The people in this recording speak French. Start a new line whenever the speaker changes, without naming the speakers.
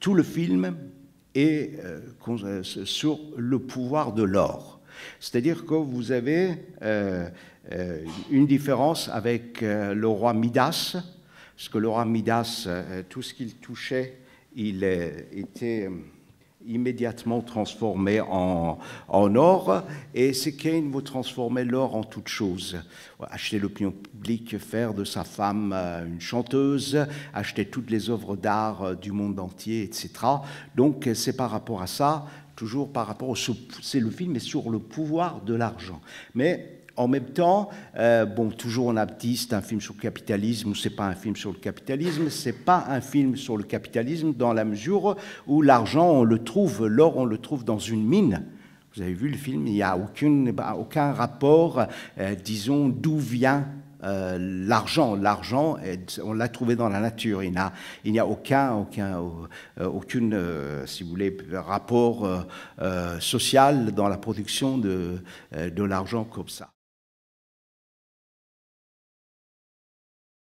Tout le film est euh, euh, sur le pouvoir de l'or. C'est-à-dire que vous avez euh, une différence avec le roi Midas, parce que le roi Midas, tout ce qu'il touchait, il était immédiatement transformé en, en or, et c'est Keynes veut transformer l'or en toute chose. Acheter l'opinion publique, faire de sa femme euh, une chanteuse, acheter toutes les œuvres d'art euh, du monde entier, etc. Donc c'est par rapport à ça, toujours par rapport au... C'est le film mais sur le pouvoir de l'argent. Mais en même temps, euh, bon, toujours on a dit c'est un film sur le capitalisme ou c'est pas un film sur le capitalisme. C'est pas un film sur le capitalisme dans la mesure où l'argent on le trouve, l'or on le trouve dans une mine. Vous avez vu le film, il n'y a aucune, bah, aucun rapport, euh, disons, d'où vient euh, l'argent. L'argent, on l'a trouvé dans la nature. Il n'y a, aucun, aucun aucune, si vous voulez, rapport social dans la production
de l'argent comme ça.